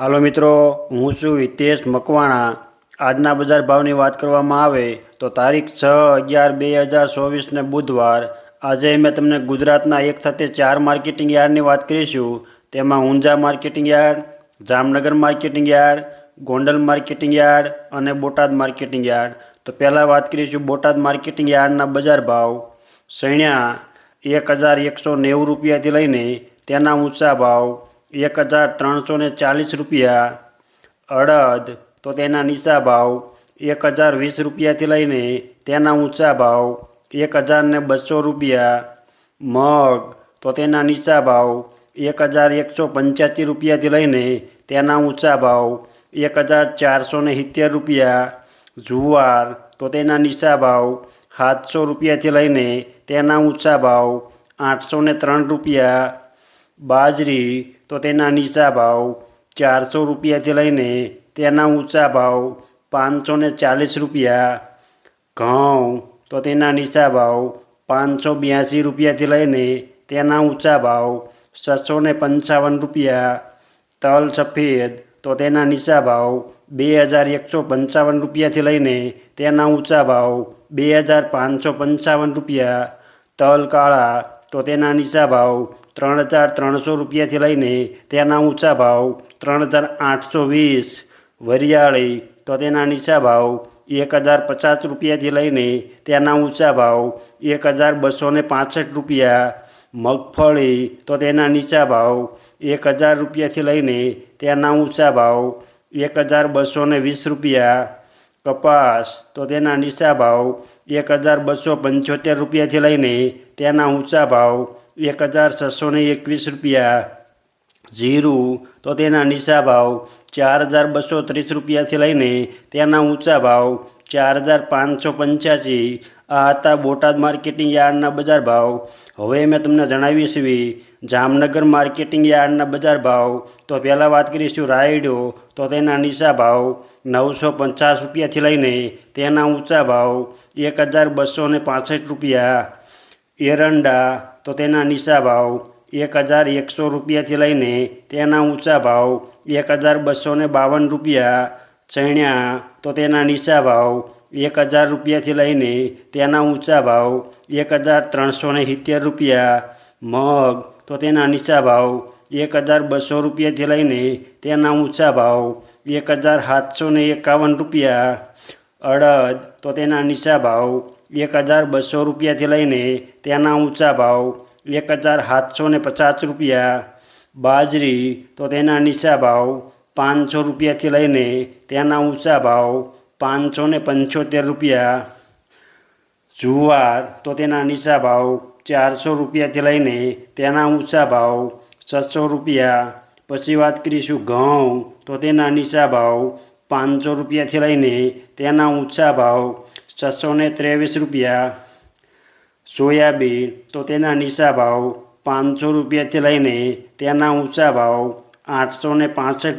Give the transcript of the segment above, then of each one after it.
hello मित्रों हूं सु हितेश मकवाना आजना बाजार भावनी बात करवामा आवे तो तारीख 6 11 2024 ने बुधवार आज मैं तमने गुजरात ના એક સાથે ચાર માર્કેટિંગ યાર્ડ ની વાત કરીશુ તેમાં Unjha marketing yard Jamnagar marketing yard Gondal marketing yard અને બોટાદ માર્કેટિંગ યાર્ડ તો પહેલા વાત કરીશુ બોટાદ માર્કેટિંગ યાર્ડ ના બજાર ભાવ સણિયા 1190 રૂપિયા થી લઈને તેના ઊંચા ભાવ एक हज़ार त्रो चालीस रुपया अड़द तो नीचा भाव एक हज़ार वीस रुपया लाइने तनाचा भाव एक हज़ार ने बसो रुपया मग तो नीचा भाव एक हज़ार एक सौ पंचासी रुपया लाइने तनाचा भाव एक हज़ार चार सौ ने सीतेर रुपया जुआर तो नीचा भाव सात सौ रुपया लाइने तनाचा भाव आठ सौ ने तरण रुपया बाजरी તો તેના નીચા ભાવ ચારસો રૂપિયાથી લઈને તેના ઊંચા ભાવ પાંચસો ને ચાલીસ રૂપિયા ઘઉં તો તેના નીચા ભાવ પાંચસો બ્યાસી રૂપિયાથી લઈને તેના ઊંચા ભાવ છસો પંચાવન રૂપિયા તલ સફેદ તો તેના નીચા ભાવ બે હજાર એકસો પંચાવન રૂપિયાથી લઈને તેના ઊંચા ભાવ બે હજાર પાંચસો પંચાવન રૂપિયા તલ કાળા તો તેના નીચા ભાવ ત્રણ હજાર ત્રણસો રૂપિયાથી લઈને તેના ઊંચા ભાવ ત્રણ હજાર આઠસો વીસ વરિયાળી તો તેના નીચા ભાવ એક હજાર પચાસ રૂપિયાથી લઈને તેના ઊંચા ભાવ એક હજાર બસો ને પાસઠ રૂપિયા મગફળી તો તેના નીચા ભાવ એક હજાર રૂપિયાથી લઈને તેના ઊંચા ભાવ એક હજાર બસો વીસ રૂપિયા કપાસ તો તેના નીચા ભાવ એક હજાર બસો પંચોતેર રૂપિયાથી લઈને તેના ઊંચા ભાવ એક હજાર છસો ને એકવીસ રૂપિયા જીરું તો તેના નીચા ભાવ ચાર હજાર બસો ત્રીસ રૂપિયાથી લઈને તેના ઊંચા ભાવ ચાર હજાર પાંચસો પંચ્યાસી આ હતા બોટાદ માર્કેટિંગ યાર્ડના બજાર ભાવ હવે મેં તમને જણાવીશું જામનગર માર્કેટિંગ યાર્ડના બજાર ભાવ તો પહેલાં વાત કરીશું રાયડો તો તેના નીચા ભાવ નવસો પચાસ રૂપિયાથી લઈને તેના ઊંચા ભાવ એક હજાર બસો ને પાસઠ રૂપિયા એરંડા તો તેના નીચા ભાવ એક હજાર એકસો રૂપિયાથી લઈને તેના ઊંચા ભાવ એક હજાર બસો ને બાવન રૂપિયા ચણ્યા તો તેના નીચા ભાવ એક હજાર રૂપિયાથી લઈને તેના ઊંચા ભાવ એક હજાર ત્રણસો ને સિત્તેર રૂપિયા મગ તો તેના નીચા ભાવ એક હજાર બસો રૂપિયાથી લઈને તેના ઊંચા ભાવ એક હજાર સાતસો ને એકાવન રૂપિયા અડદ તો તેના નીચા ભાવ એક હજાર બસો રૂપિયાથી લઈને તેના ઊંચા ભાવ એક હજાર સાતસો ને પચાસ રૂપિયા બાજરી તો તેના નીચા ભાવ પાંચસો રૂપિયાથી લઈને તેના ઊંચા ભાવ પાંચસો ને પંચોતેર રૂપિયા જુવાર તો તેના નીચા ભાવ ચારસો રૂપિયાથી લઈને તેના ઊંચા ભાવ છસો રૂપિયા પછી વાત કરીશું ઘઉં તો તેના નીચા ભાવ પાંચસો રૂપિયાથી લઈને તેના ઊંચા ભાવ છસો ને ત્રેવીસ રૂપિયા સોયાબીન તો તેના નીચા ભાવ પાંચસો રૂપિયાથી લઈને તેના ઊંચા ભાવ આઠસો ને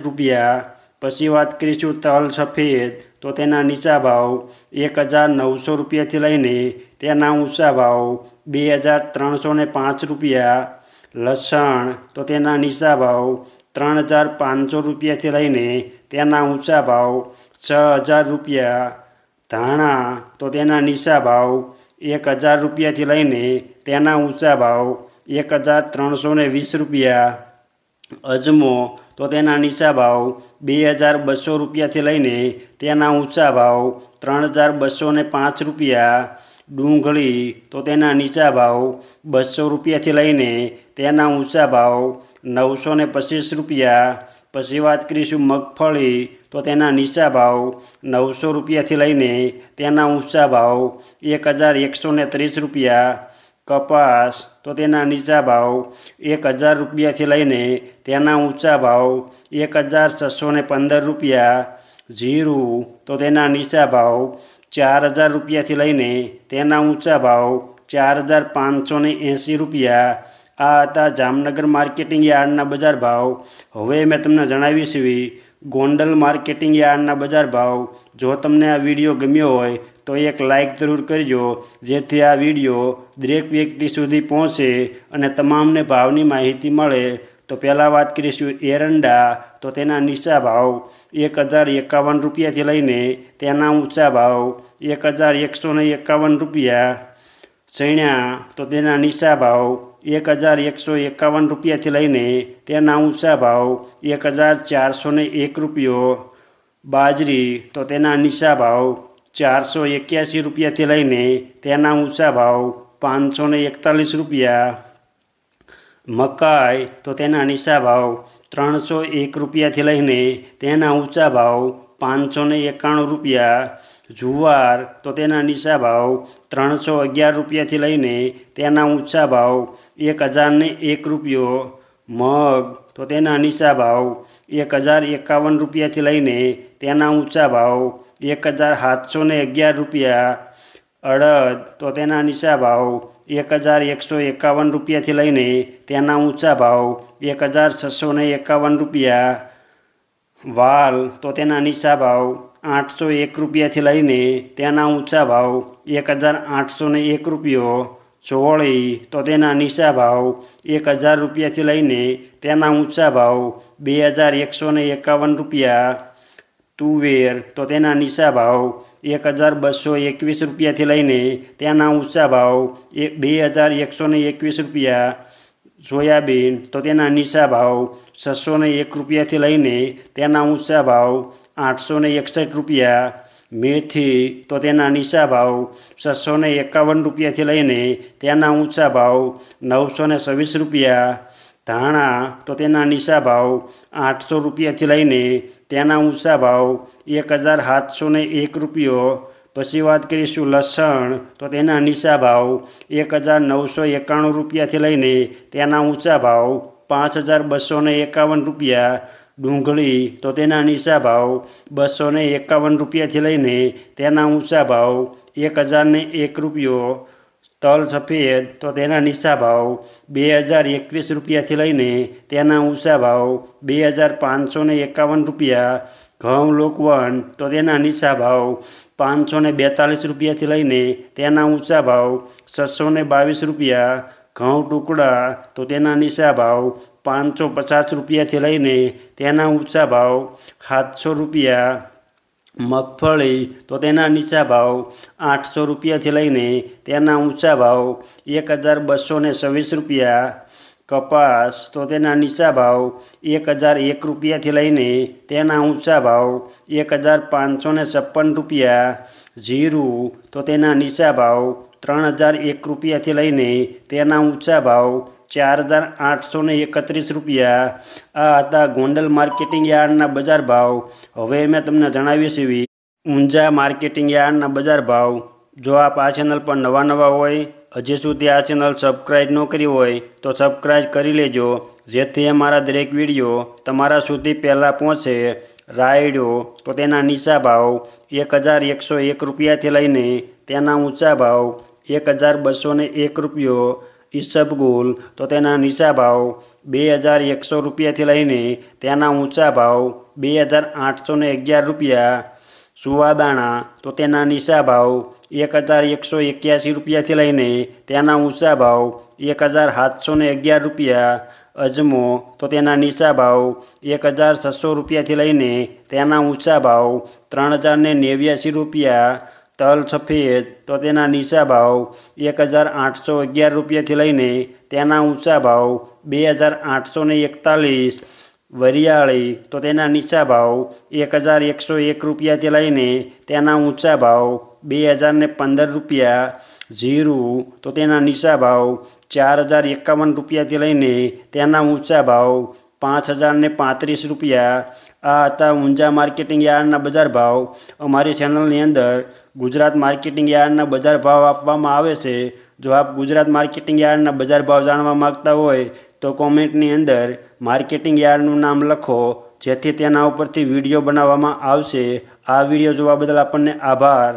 રૂપિયા પછી વાત કરીશું તલ સફેદ તો તેના નીચા ભાવ એક હજાર નવસો રૂપિયાથી લઈને તેના ઊંચા ભાવ બે હજાર ત્રણસો ને પાંચ રૂપિયા લસણ તો તેના નીચા ભાવ ત્રણ હજાર પાંચસો રૂપિયાથી લઈને તેના ઊંચા ભાવ છ હજાર રૂપિયા ધાણા તો તેના નીચા ભાવ એક હજાર રૂપિયાથી લઈને તેના ઊંચા ભાવ એક હજાર ત્રણસો ને વીસ રૂપિયા અજમો તો તેના નીચા ભાવ બે હજાર બસો રૂપિયાથી લઈને તેના ઊંચા ભાવ ત્રણ હજાર બસો ને પાંચ રૂપિયા ડુંગળી તો તેના નીચા ભાવ બસો રૂપિયાથી લઈને તેના ઊંચા ભાવ નવસો ને પચીસ રૂપિયા પછી વાત કરીશું મગફળી તો તેના નીચા ભાવ નવસો રૂપિયાથી લઈને તેના ઊંચા ભાવ એક હજાર એકસો ત્રીસ રૂપિયા કપાસ તો તેના નીચા ભાવ ₹1000 થી લઈને તેના ઊંચા ભાવ ₹1615 જીરૂ તો તેના નીચા ભાવ ₹4000 થી લઈને તેના ઊંચા ભાવ ₹4580 આ આતા જામનગર માર્કેટિંગ યાર્ડ ના બજાર ભાવ હવે મે તમને જણાવી છે ગોંડલ માર્કેટિંગ યાર્ડના બજાર ભાવ જો તમને આ વિડીયો ગમ્યો હોય તો એક લાઇક જરૂર કરજો જેથી આ વિડીયો દરેક વ્યક્તિ સુધી પહોંચે અને તમામને ભાવની માહિતી મળે તો પહેલાં વાત કરીશું એરંડા તો તેના નીચા ભાવ એક હજાર એકાવન રૂપિયાથી લઈને તેના ઊંચા ભાવ એક હજાર એકસો એકાવન રૂપિયા સૈણ્યા તો તેના નીચા ભાવ એક હજાર એકસો એકાવન રૂપિયાથી લઈને તેના ઊંચા ભાવ એક હજાર ચારસો એક રૂપિયો બાજરી તો તેના નીચા ભાવ ચારસો એક્યાસી રૂપિયાથી લઈને તેના ઊંચા ભાવ પાંચસો એકતાલીસ રૂપિયા મકાઈ તો તેના નીચા ભાવ ત્રણસો એક રૂપિયાથી લઈને તેના ઊંચા ભાવ પાંચસો ને એકાણું રૂપિયા જુવાર તો તેના નીચા ભાવ ત્રણસો અગિયાર રૂપિયાથી લઈને તેના ઊંચા ભાવ એક હજારને એક રૂપિયો મગ તો તેના નીચા ભાવ એક હજાર એકાવન રૂપિયાથી લઈને તેના ઊંચા ભાવ એક હજાર સાતસો ને અગિયાર રૂપિયા અડદ તો તેના નીચા ભાવ એક હજાર એકસો એકાવન રૂપિયાથી લઈને તેના ઊંચા ભાવ એક હજાર છસો ને એકાવન રૂપિયા વાલ તો તેના નીચા ભાવ આઠસો એક રૂપિયાથી લઈને તેના ઊંચા ભાવ એક હજાર આઠસો એક રૂપિયો ચોળી તો તેના નીચા ભાવ એક હજાર રૂપિયાથી લઈને તેના ઊંચા ભાવ બે હજાર એકસો એકાવન રૂપિયા તુવેર તો તેના નીચા ભાવ એક હજાર બસો એકવીસ રૂપિયાથી લઈને તેના ઊંચા ભાવ એ બે હજાર એકસો એકવીસ રૂપિયા સોયાબીન તો તેના નીચા ભાવ છસો ને એક રૂપિયાથી લઈને તેના ઊંચા ભાવ આઠસો ને એકસઠ રૂપિયા મેથી તો તેના નીચા ભાવ છસો ને એકાવન રૂપિયાથી લઈને તેના ઊંચા ભાવ નવસો ને છવ્વીસ રૂપિયા ધાણા તો તેના નીચા ભાવ આઠસો રૂપિયાથી લઈને તેના ઊંચા ભાવ એક હજાર સાતસો ને એક રૂપિયો પછી વાત કરીશું લસણ તો તેના નીચા ભાવ એક હજાર નવસો એકાણું રૂપિયાથી લઈને તેના ઊંચા ભાવ પાંચ હજાર બસો એકાવન રૂપિયા ડુંગળી તો તેના નીચા ભાવ બસો એકાવન રૂપિયાથી લઈને તેના ઊંચા ભાવ એક હજારને એક રૂપિયો તલ સફેદ તો તેના નીચા ભાવ બે હજાર એકવીસ રૂપિયાથી લઈને તેના ઊંચા ભાવ બે હજાર પાંચસો એકાવન રૂપિયા ઘઉં લોકવન તો તેના નીચા ભાવ પાંચસો બેતાલીસ રૂપિયાથી લઈને તેના ઊંચા ભાવ છસો બાવીસ રૂપિયા ઘઉં ટુકડા તો તેના નીચા ભાવ પાંચસો પચાસ રૂપિયાથી લઈને તેના ઊંચા ભાવ સાતસો રૂપિયા મગફળી તો તેના નીચા ભાવ આઠસો રૂપિયાથી લઈને તેના ઊંચા ભાવ એક હજાર બસો ને છવ્વીસ રૂપિયા કપાસ તો તેના નીચા ભાવ એક હજાર એક રૂપિયાથી લઈને તેના ઊંચા ભાવ એક હજાર પાંચસો ને છપ્પન રૂપિયા જીરું તો તેના નીચા ભાવ ત્રણ હજાર એક રૂપિયાથી લઈને તેના ઊંચા ભાવ ચાર હજાર આઠસો એકત્રીસ રૂપિયા આ હતા ગોંડલ માર્કેટિંગ યાર્ડના બજાર ભાવ હવે મેં તમને જણાવી છીએ ઊંઝા માર્કેટિંગ યાર્ડના બજાર ભાવ જો આપ આ ચેનલ પર નવા નવા હોય હજી સુધી આ ચેનલ સબસ્ક્રાઈબ ન કરી હોય તો સબસ્ક્રાઈબ કરી લેજો જેથી અમારા દરેક વિડીયો તમારા સુધી પહેલાં પહોંચે રાયડો તો તેના નીચા ભાવ એક હજાર એકસો એક રૂપિયાથી લઈને તેના ઊંચા ભાવ એક હજાર બસો એક રૂપિયો ઈસબગુલ તો તેના નીચા ભાવ બે હજાર એકસો રૂપિયાથી લઈને તેના ઊંચા ભાવ બે હજાર આઠસો અગિયાર રૂપિયા સુવાદાણા તો તેના નીચા ભાવ એક હજાર એકસો એક્યાસી રૂપિયાથી લઈને તેના ઊંચા ભાવ એક હજાર સાતસો અગિયાર રૂપિયા અજમો તો તેના નીચા ભાવ એક હજાર છસો રૂપિયાથી લઈને તેના ઊંચા ભાવ ત્રણ હજાર નેવ્યાસી રૂપિયા તલ સફેદ તો તેના નીચા ભાવ એક હજાર આઠસો અગિયાર રૂપિયાથી લઈને તેના ઊંચા ભાવ બે હજાર આઠસો એકતાલીસ વરિયાળી તો તેના નીચા ભાવ એક હજાર એકસો એક રૂપિયાથી લઈને તેના ઊંચા ભાવ બે હજાર પંદર રૂપિયા જીરું તો તેના નીચા ભાવ ચાર હજાર એકાવન રૂપિયાથી લઈને તેના ઊંચા ભાવ પાંચ હજારને પાંત્રીસ રૂપિયા આ હતા ઊંઝા માર્કેટિંગ યાર્ડના બજાર ભાવ અમારી ચેનલની અંદર ગુજરાત માર્કેટિંગ યાર્ડના બજાર ભાવ આપવામાં આવે છે જો આપ ગુજરાત માર્કેટિંગ યાર્ડના બજાર ભાવ જાણવા માગતા હોય તો કોમેન્ટની અંદર માર્કેટિંગ યાર્ડનું નામ લખો જેથી તેના ઉપરથી વિડીયો બનાવવામાં આવશે આ વિડીયો જોવા બદલ આપણને આભાર